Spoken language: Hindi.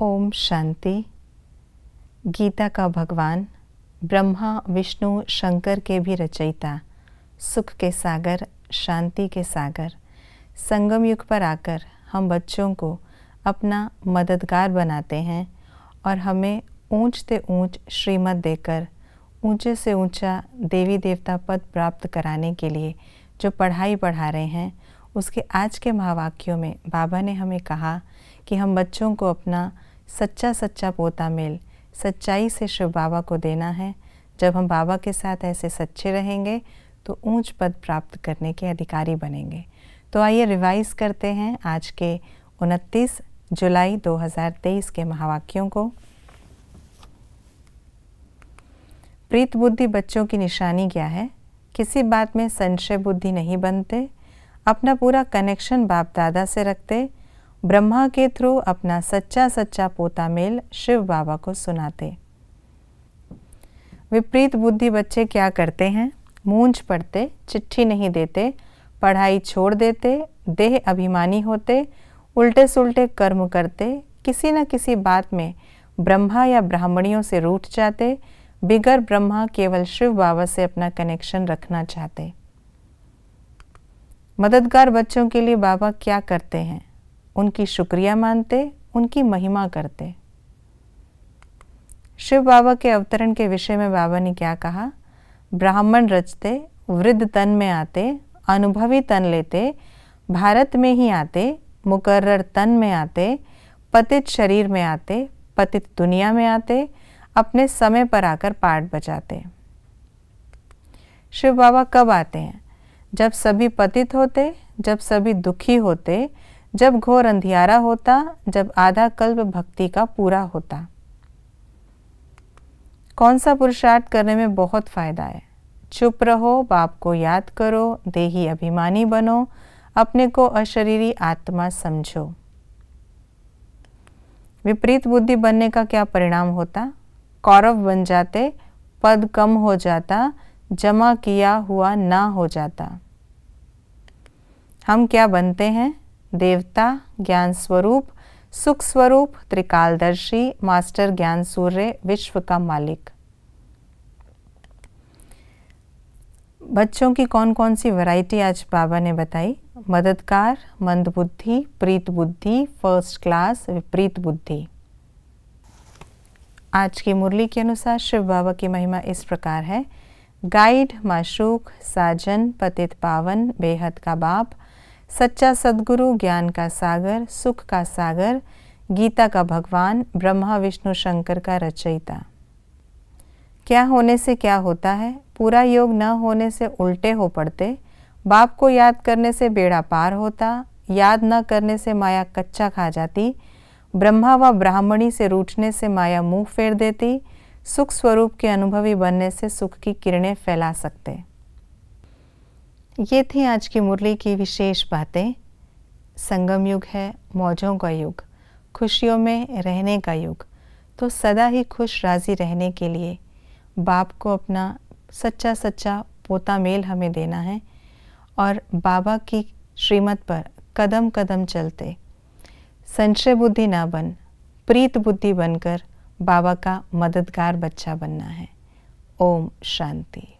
ओम शांति गीता का भगवान ब्रह्मा विष्णु शंकर के भी रचयिता सुख के सागर शांति के सागर संगम युग पर आकर हम बच्चों को अपना मददगार बनाते हैं और हमें ऊंच से ऊंच श्रीमत देकर ऊंचे से ऊंचा देवी देवता पद प्राप्त कराने के लिए जो पढ़ाई पढ़ा रहे हैं उसके आज के महावाक्यों में बाबा ने हमें कहा कि हम बच्चों को अपना सच्चा सच्चा पोता मेल सच्चाई से शिव बाबा को देना है जब हम बाबा के साथ ऐसे सच्चे रहेंगे तो ऊंच पद प्राप्त करने के अधिकारी बनेंगे तो आइए रिवाइज करते हैं आज के 29 जुलाई 2023 के महावाक्यों को प्रीत बुद्धि बच्चों की निशानी क्या है किसी बात में संशय बुद्धि नहीं बनते अपना पूरा कनेक्शन बाप दादा से रखते ब्रह्मा के थ्रू अपना सच्चा सच्चा पोता मेल शिव बाबा को सुनाते विपरीत बुद्धि बच्चे क्या करते हैं मूंझ पड़ते चिट्ठी नहीं देते पढ़ाई छोड़ देते देह अभिमानी होते उल्टे सुलटे कर्म करते किसी न किसी बात में ब्रह्मा या ब्राह्मणियों से रूठ जाते बिगर ब्रह्मा केवल शिव बाबा से अपना कनेक्शन रखना चाहते मददगार बच्चों के लिए बाबा क्या करते हैं उनकी शुक्रिया मानते उनकी महिमा करते शिव बाबा के अवतरण के विषय में बाबा ने क्या कहा ब्राह्मण रचते वृद्ध तन में आते अनुभवी तन लेते भारत में ही आते मुकर्र तन में आते पतित शरीर में आते पतित दुनिया में आते अपने समय पर आकर पाठ बजाते शिव बाबा कब आते हैं जब सभी पतित होते जब सभी दुखी होते जब घोर अंधियारा होता जब आधा कल्प भक्ति का पूरा होता कौन सा पुरुषार्थ करने में बहुत फायदा है चुप रहो बाप को याद करो देही अभिमानी बनो अपने को अशरीरी आत्मा समझो विपरीत बुद्धि बनने का क्या परिणाम होता कौरव बन जाते पद कम हो जाता जमा किया हुआ ना हो जाता हम क्या बनते हैं देवता ज्ञान स्वरूप सुख स्वरूप त्रिकालदर्शी मास्टर ज्ञान सूर्य विश्व का मालिक बच्चों की कौन कौन सी वैरायटी आज बाबा ने बताई मददगार मंदबुद्धि प्रीत बुद्धि फर्स्ट क्लास विपरीत बुद्धि आज की मुरली के अनुसार शिव बाबा की महिमा इस प्रकार है गाइड माशूक साजन पतित पावन बेहद का बाप सच्चा सदगुरु ज्ञान का सागर सुख का सागर गीता का भगवान ब्रह्मा विष्णु शंकर का रचयिता क्या होने से क्या होता है पूरा योग न होने से उल्टे हो पड़ते बाप को याद करने से बेड़ा पार होता याद न करने से माया कच्चा खा जाती ब्रह्मा व ब्राह्मणी से रूठने से माया मुंह फेर देती सुख स्वरूप के अनुभवी बनने से सुख की किरणें फैला सकते ये थी आज की मुरली की विशेष बातें संगम युग है मौजों का युग खुशियों में रहने का युग तो सदा ही खुश राजी रहने के लिए बाप को अपना सच्चा सच्चा पोता मेल हमें देना है और बाबा की श्रीमत पर कदम कदम चलते संशय बुद्धि ना बन प्रीत बुद्धि बनकर बाबा का मददगार बच्चा बनना है ओम शांति